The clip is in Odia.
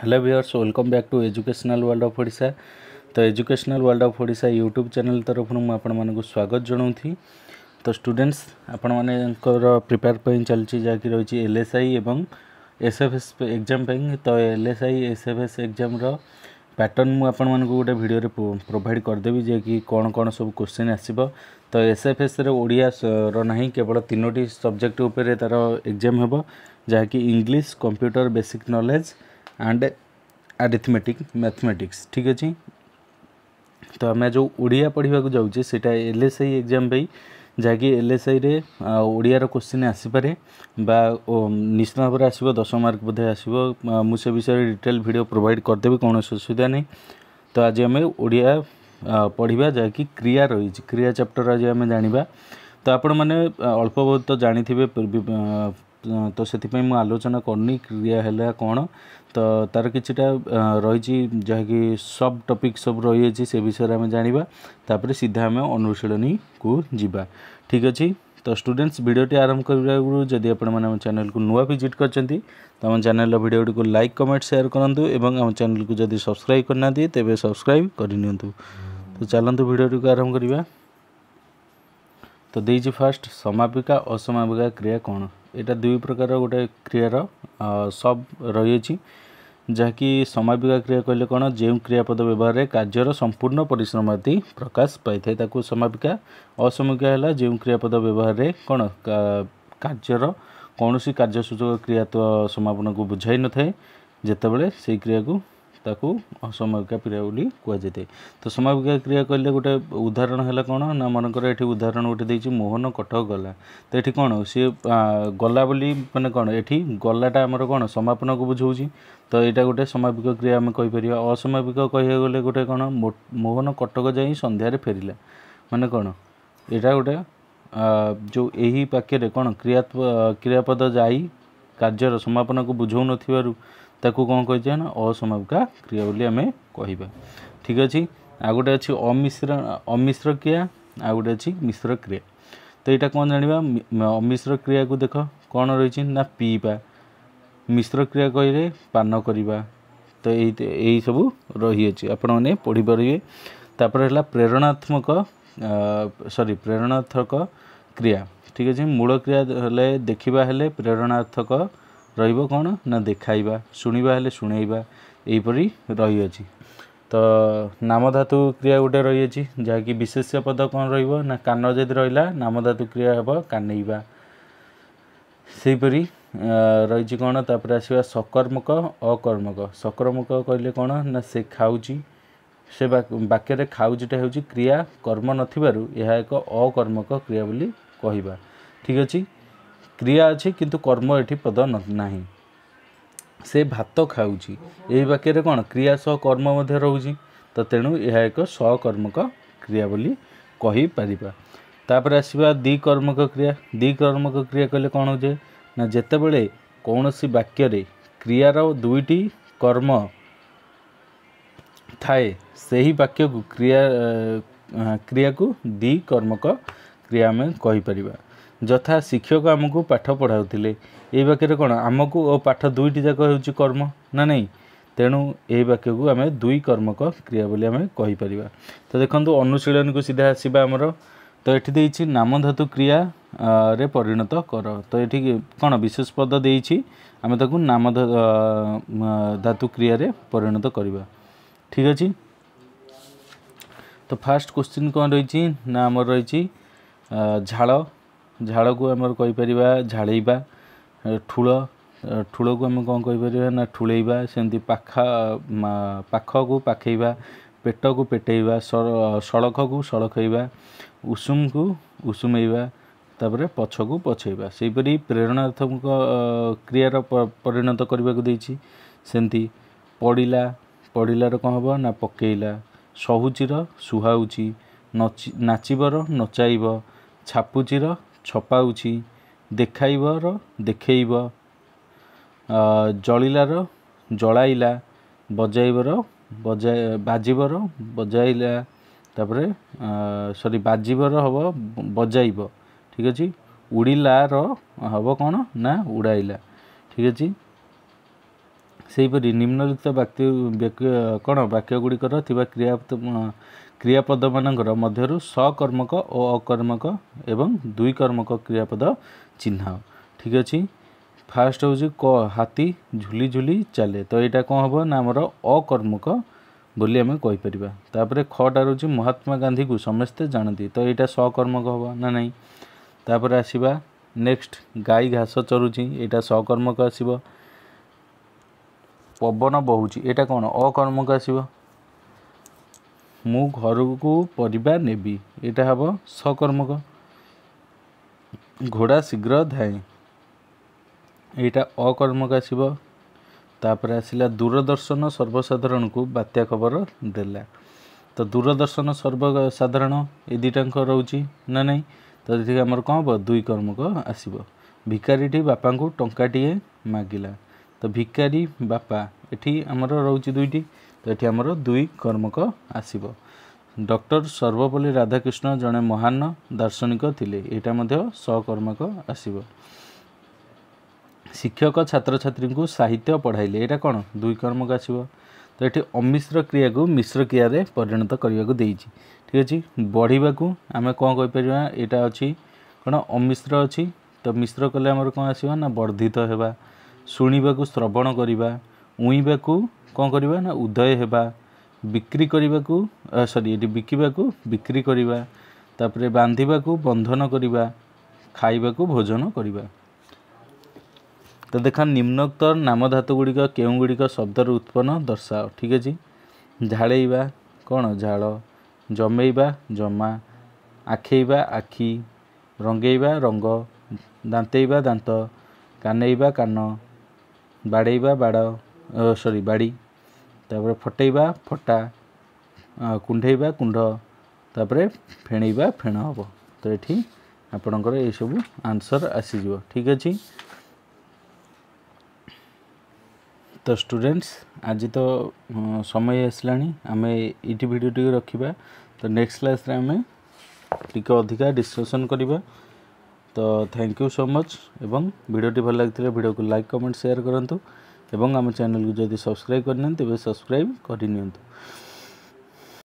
hello viewers welcome back to educational world of Odisha তো educational world of Odisha YouTube channel ତରଫରୁ ମୁଁ ଆପଣମାନଙ୍କୁ ସ୍ୱାଗତ ଜଣାଉଛି ତ ଷ୍ଟୁଡେଣ୍ଟସ୍ ଆପଣମାନଙ୍କର ପ୍ରିପେୟାର ପାଇଁ ଚାଲିଛି ଯାହାକି ରହିଛି ଏଲ୍ ଏସ୍ ଆଇ ଏବଂ ଏସ୍ ଏଫ୍ ଏସ୍ ଏକ୍ଜାମ୍ ପାଇଁ ତ L S I S F S ଏକ୍ଜାମ୍ର ପ୍ୟାଟର୍ନ ମୁଁ ଆପଣମାନଙ୍କୁ ଗୋଟେ ଭିଡ଼ିଓରେ ପ୍ରୋଭାଇଡ଼ କରିଦେବି ଯିଏକି କ'ଣ କ'ଣ ସବୁ କୋଶ୍ଚିନ୍ ଆସିବ ତ ଏସ୍ଏଫ୍ଏସ୍ରେ ଓଡ଼ିଆର ନାହିଁ କେବଳ ତିନୋଟି ସବଜେକ୍ଟ ଉପରେ ତା'ର ଏକ୍ଜାମ୍ ହେବ ଯାହାକି English computer basic knowledge and arithmetic mathematics ଠିକ୍ ଅଛି ତ ଆମେ ଯେଉଁ ଓଡ଼ିଆ ପଢ଼ିବାକୁ ଯାଉଛେ ସେଇଟା ଏଲ୍ ଏସ୍ ଆଇ ଏକ୍ଜାମ୍ ପାଇଁ ଯାହାକି ଏଲ୍ ଏସ୍ ଆଇରେ ଓଡ଼ିଆର କୋଶ୍ଚିନ୍ ଆସିପାରେ ବା ନିଶ୍ଚିତ ଭାବରେ ଆସିବ ଦଶ ମାର୍କ ବୋଧେ ଆସିବ ମୁଁ ସେ ବିଷୟରେ ଡିଟେଲ୍ ଭିଡ଼ିଓ ପ୍ରୋଭାଇଡ଼ କରିଦେବି କୌଣସି ଅସୁବିଧା ନାହିଁ ତ ଆଜି ଆମେ ଓଡ଼ିଆ ପଢ଼ିବା ଯାହାକି କ୍ରିୟା ରହିଛି କ୍ରିୟା ଚାପ୍ଟର ଆଜି ଆମେ ଜାଣିବା ତ ଆପଣମାନେ ଅଳ୍ପ ବହୁତ ତ ଜାଣିଥିବେ ତ ସେଥିପାଇଁ ମୁଁ ଆଲୋଚନା କରୁନି କ୍ରିୟା ହେଲା କ'ଣ ତ ତା'ର କିଛିଟା ରହିଛି ଯାହାକି ସବ୍ ଟପିକ୍ ସବୁ ରହିଅଛି ସେ ବିଷୟରେ ଆମେ ଜାଣିବା ତାପରେ ସିଧା ଆମେ ଅନୁଶୀଳନୀକୁ ଯିବା ଠିକ୍ ଅଛି ତ ଷ୍ଟୁଡେଣ୍ଟସ୍ ଭିଡ଼ିଓଟି ଆରମ୍ଭ କରିବା ଆଗରୁ ଯଦି ଆପଣମାନେ ଆମ ଚ୍ୟାନେଲକୁ ନୂଆ ଭିଜିଟ୍ କରିଛନ୍ତି ତ ଆମ ଚ୍ୟାନେଲର ଭିଡ଼ିଓଟିକୁ ଲାଇକ୍ କମେଣ୍ଟ ସେୟାର କରନ୍ତୁ ଏବଂ ଆମ ଚ୍ୟାନେଲକୁ ଯଦି ସବସ୍କ୍ରାଇବ୍ କରିନାହାନ୍ତି ତେବେ ସବସ୍କ୍ରାଇବ୍ କରିନିଅନ୍ତୁ ତ ଚାଲନ୍ତୁ ଭିଡ଼ିଓଟିକୁ ଆରମ୍ଭ କରିବା ତ ଦେଇଛି ଫାର୍ଷ୍ଟ ସମାପିକା ଅସମାପିକା କ୍ରିୟା କ'ଣ एटा दुई प्रकार गए क्रियार सब रहि जहाँकि समपिक क्रिया कहिले कहाँ जेउ क्रियापद व्यवहार व्यवहारले काजर सम्पूर्ण परिश्रमी प्रकाश पाए त समपिक असमीक्षा होला जेउ क्रियापद व्यवहारले क्यर किसूचक क्रिया समापनको बुझाइ नथाए बेला क्रियाक ତାକୁ ଅସମୟିକା କ୍ରିୟା ବୋଲି କୁହାଯାଇଥାଏ ତ ସମୟିକା କ୍ରିୟା କହିଲେ ଗୋଟେ ଉଦାହରଣ ହେଲା କ'ଣ ନା ମନେକର ଏଠି ଉଦାହରଣ ଗୋଟେ ଦେଇଛି ମୋହନ କଟକ ଗଲା ତ ଏଠି କ'ଣ ସିଏ ଗଲା ବୋଲି ମାନେ କ'ଣ ଏଠି ଗଲାଟା ଆମର କ'ଣ ସମାପନକୁ ବୁଝାଉଛି ତ ଏଇଟା ଗୋଟେ ସମାପିକ କ୍ରିୟା ଆମେ କହିପାରିବା ଅସମାପିକ କହିବାକୁ ଗଲେ ଗୋଟେ କ'ଣ ମୋହନ କଟକ ଯାଇ ସନ୍ଧ୍ୟାରେ ଫେରିଲା ମାନେ କ'ଣ ଏଇଟା ଗୋଟେ ଯେଉଁ ଏହି ବାକ୍ୟରେ କ'ଣ କ୍ରିୟା କ୍ରିୟାପଦ ଯାଇ କାର୍ଯ୍ୟର ସମାପନକୁ ବୁଝାଉନଥିବାରୁ ତାକୁ କ'ଣ କହିଛେ ନା ଅସମାପିକା କ୍ରିୟା ବୋଲି ଆମେ କହିବା ଠିକ୍ ଅଛି ଆଉ ଗୋଟେ ଅଛି ଅମିଶ୍ର ଅମିଶ୍ର କ୍ରିୟା ଆଉ ଗୋଟେ ଅଛି ମିଶ୍ର କ୍ରିୟା ତ ଏଇଟା କ'ଣ ଜାଣିବା ଅମିଶ୍ର କ୍ରିୟାକୁ ଦେଖ କ'ଣ ରହିଛି ନା ପିଇବା ମିଶ୍ର କ୍ରିୟା କହିଲେ ପାନ କରିବା ତ ଏଇ ଏହିସବୁ ରହିଅଛି ଆପଣମାନେ ପଢ଼ିପାରିବେ ତାପରେ ହେଲା ପ୍ରେରଣାତ୍ମକ ସରି ପ୍ରେରଣାତ୍ମକ କ୍ରିୟା ଠିକ୍ ଅଛି ମୂଳ କ୍ରିୟା ହେଲେ ଦେଖିବା ହେଲେ ପ୍ରେରଣାର୍ଥକ ରହିବ କ'ଣ ନା ଦେଖାଇବା ଶୁଣିବା ହେଲେ ଶୁଣେଇବା ଏହିପରି ରହିଅଛି ତ ନାମଧାତୁ କ୍ରିୟା ଗୋଟେ ରହିଅଛି ଯାହାକି ବିଶେଷ ପଦ କ'ଣ ରହିବ ନା କାନ ଯଦି ରହିଲା ନାମଧାତୁ କ୍ରିୟା ହେବ କାନେଇବା ସେହିପରି ରହିଛି କ'ଣ ତା'ପରେ ଆସିବା ସକର୍ମକ ଅକର୍ମକ ସକର୍ମକ କହିଲେ କ'ଣ ନା ସେ ଖାଉଛି ସେ ବାକ୍ୟରେ ଖାଉଛିଟା ହେଉଛି କ୍ରିୟା କର୍ମ ନଥିବାରୁ ଏହା ଏକ ଅକର୍ମକ କ୍ରିୟା ବୋଲି କହିବା ଠିକ୍ ଅଛି କ୍ରିୟା ଅଛି କିନ୍ତୁ କର୍ମ ଏଠି ପଦ ନାହିଁ ସେ ଭାତ ଖାଉଛି ଏହି ବାକ୍ୟରେ କ'ଣ କ୍ରିୟା ସହ କର୍ମ ମଧ୍ୟ ରହୁଛି ତ ତେଣୁ ଏହା ଏକ ସହକର୍ମକ କ୍ରିୟା ବୋଲି କହିପାରିବା ତାପରେ ଆସିବା ଦ୍ୱିକର୍ମକ କ୍ରିୟା ଦ୍ୱିକର୍ମକ କ୍ରିୟା କହିଲେ କ'ଣ ହେଉଛି ନା ଯେତେବେଳେ କୌଣସି ବାକ୍ୟରେ କ୍ରିୟାର ଦୁଇଟି କର୍ମ ଥାଏ ସେହି ବାକ୍ୟକୁ କ୍ରିୟା କ୍ରିୟାକୁ ଦ୍ୱିକର୍ମକ କ୍ରିୟା ଆମେ କହିପାରିବା ଯଥା ଶିକ୍ଷକ ଆମକୁ ପାଠ ପଢ଼ାଉଥିଲେ ଏଇ ବାକ୍ୟରେ କ'ଣ ଆମକୁ ଓ ପାଠ ଦୁଇଟି ଯାକ ହେଉଛି କର୍ମ ନା ନାହିଁ ତେଣୁ ଏହି ବାକ୍ୟକୁ ଆମେ ଦୁଇ କର୍ମକ କ୍ରିୟା ବୋଲି ଆମେ କହିପାରିବା ତ ଦେଖନ୍ତୁ ଅନୁଶୀଳନୀକୁ ସିଧା ଆସିବା ଆମର ତ ଏଠି ଦେଇଛି ନାମଧାତୁ କ୍ରିୟାରେ ପରିଣତ କର ତ ଏଠି କ'ଣ ବିଶେଷ ପଦ ଦେଇଛି ଆମେ ତାକୁ ନାମ ଧାତୁ କ୍ରିୟାରେ ପରିଣତ କରିବା ଠିକ୍ ଅଛି ତ ଫାର୍ଷ୍ଟ କ୍ୱେଶ୍ଚିନ୍ କ'ଣ ରହିଛି ନା ଆମର ରହିଛି ଝାଳ ଝାଳକୁ ଆମର କହିପାରିବା ଝାଳେଇବା ଠୁଳ ଠୁଳକୁ ଆମେ କ'ଣ କହିପାରିବା ନା ଠୁଳେଇବା ସେମିତି ପାଖା ପାଖକୁ ପାଖେଇବା ପେଟକୁ ପେଟେଇବା ସଳଖକୁ ସଳଖେଇବା ଉଷୁମକୁ ଉଷୁମେଇବା ତା'ପରେ ପଛକୁ ପଛେଇବା ସେହିପରି ପ୍ରେରଣାତ୍ମକ କ୍ରିୟାର ପରିଣତ କରିବାକୁ ଦେଇଛି ସେମିତି ପଡ଼ିଲା ପଡ଼ିଲାର କ'ଣ ହେବ ନା ପକେଇଲା ସହୁଚିର ସୁହାଉଛି ନଚି ନାଚିବର ନଚାଇବ ଛାପୁଚିର ଛପାଉଛି ଦେଖାଇବାର ଦେଖେଇବ ଜଳିଲାର ଜଳାଇଲା ବଜାଇବାର ବଜା ବାଜିବାର ବଜାଇଲା ତାପରେ ସରି ବାଜିବାର ହେବ ବଜାଇବ ଠିକ୍ ଅଛି ଉଡ଼ିଲାର ହେବ କ'ଣ ନା ଉଡ଼ାଇଲା ଠିକ୍ ଅଛି ସେହିପରି ନିମ୍ନଲିଖିତ ବାକ୍ୟ କ'ଣ ବାକ୍ୟଗୁଡ଼ିକର ଥିବା କ୍ରିୟା କ୍ରିୟାପଦ ମାନଙ୍କର ମଧ୍ୟରୁ ସକର୍ମକ ଓ ଅକର୍ମକ ଏବଂ ଦୁଇ କର୍ମକ କ୍ରିୟାପଦ ଚିହ୍ନାଅ ଠିକ୍ ଅଛି ଫାଷ୍ଟ ହେଉଛି କ ହାତୀ ଝୁଲି ଝୁଲି ଚାଲେ ତ ଏଇଟା କ'ଣ ହେବ ନା ଆମର ଅକର୍ମକ ବୋଲି ଆମେ କହିପାରିବା ତାପରେ ଖଟା ରହୁଛି ମହାତ୍ମା ଗାନ୍ଧୀକୁ ସମସ୍ତେ ଜାଣନ୍ତି ତ ଏଇଟା ସକର୍ମକ ହେବ ନା ନାହିଁ ତାପରେ ଆସିବା ନେକ୍ସଟ ଗାଈ ଘାସ ଚରୁଛି ଏଇଟା ସକର୍ମକ ଆସିବ ପବନ ବହୁଛି ଏଇଟା କ'ଣ ଅକର୍ମକ ଆସିବ ମୁଁ ଘରକୁ ପରିବା ନେବି ଏଇଟା ହେବ ସକର୍ମକ ଘୋଡ଼ା ଶୀଘ୍ର ଧାଏ ଏଇଟା ଅକର୍ମକ ଆସିବ ତାପରେ ଆସିଲା ଦୂରଦର୍ଶନ ସର୍ବସାଧାରଣକୁ ବାତ୍ୟା ଖବର ଦେଲା ତ ଦୂରଦର୍ଶନ ସର୍ବସାଧାରଣ ଏ ଦୁଇଟାଙ୍କ ରହୁଛି ନା ନାହିଁ ତ ଏଠିକି ଆମର କ'ଣ ହେବ ଦୁଇ କର୍ମକ ଆସିବ ଭିକାରୀଟି ବାପାଙ୍କୁ ଟଙ୍କାଟିଏ ମାଗିଲା ତ ଭିକାରୀ ବାପା ଏଠି ଆମର ରହୁଛି ଦୁଇଟି ଏଠି ଆମର ଦୁଇ କର୍ମକ ଆସିବ ଡକ୍ଟର ସର୍ବପଲ୍ଲୀ ରାଧାକୃଷ୍ଣ ଜଣେ ମହାନ ଦାର୍ଶନିକ ଥିଲେ ଏଇଟା ମଧ୍ୟ ସକର୍ମକ ଆସିବ ଶିକ୍ଷକ ଛାତ୍ରଛାତ୍ରୀଙ୍କୁ ସାହିତ୍ୟ ପଢ଼ାଇଲେ ଏଇଟା କ'ଣ ଦୁଇ କର୍ମକ ଆସିବ ତ ଏଠି ଅମିଶ୍ର କ୍ରିୟାକୁ ମିଶ୍ର କ୍ରିୟାରେ ପରିଣତ କରିବାକୁ ଦେଇଛି ଠିକ୍ ଅଛି ବଢ଼ିବାକୁ ଆମେ କ'ଣ କହିପାରିବା ଏଇଟା ଅଛି କ'ଣ ଅମିଶ୍ର ଅଛି ତ ମିଶ୍ର କଲେ ଆମର କ'ଣ ଆସିବ ନା ବର୍ଦ୍ଧିତ ହେବା ଶୁଣିବାକୁ ଶ୍ରବଣ କରିବା ଉଇଁବାକୁ କ'ଣ କରିବା ନା ଉଦୟ ହେବା ବିକ୍ରି କରିବାକୁ ସରି ଏଠି ବିକିବାକୁ ବିକ୍ରି କରିବା ତାପରେ ବାନ୍ଧିବାକୁ ବନ୍ଧନ କରିବା ଖାଇବାକୁ ଭୋଜନ କରିବା ତ ଦେଖା ନିମ୍ନୋକ୍ତ ନାମଧାତୁ ଗୁଡ଼ିକ କେଉଁ ଗୁଡ଼ିକ ଶବ୍ଦର ଉତ୍ପନ୍ନ ଦର୍ଶାଅ ଠିକ୍ ଅଛି ଝାଳେଇବା କ'ଣ ଝାଳ ଜମେଇବା ଜମା ଆଖେଇବା ଆଖି ରଙ୍ଗେଇବା ରଙ୍ଗ ଦାନ୍ତେଇବା ଦାନ୍ତ କାନେଇବା କାନ ବାଡ଼େଇବା ବାଡ଼ ସରି ବାଡ଼ି ତାପରେ ଫଟେଇବା ଫଟା କୁଣ୍ଢେଇବା କୁଣ୍ଢ ତାପରେ ଫେଣେଇବା ଫେଣ ହେବ ତ ଏଠି ଆପଣଙ୍କର ଏଇସବୁ ଆନ୍ସର୍ ଆସିଯିବ ଠିକ୍ ଅଛି ତ ଷ୍ଟୁଡେଣ୍ଟସ୍ ଆଜି ତ ସମୟ ଆସିଲାଣି ଆମେ ଏଇଠି ଭିଡ଼ିଓଟିକୁ ରଖିବା ତ ନେକ୍ସଟ କ୍ଲାସ୍ରେ ଆମେ ଟିକେ ଅଧିକା ଡିସ୍କସନ୍ କରିବା ତ ଥ୍ୟାଙ୍କ ୟୁ ସୋ ମଚ୍ ଏବଂ ଭିଡ଼ିଓଟି ଭଲ ଲାଗିଥିଲେ ଭିଡ଼ିଓକୁ ଲାଇକ୍ କମେଣ୍ଟ ସେୟାର କରନ୍ତୁ आम चेल को जब सब्सक्राइब करना तेज तो सब्सक्राइब करनी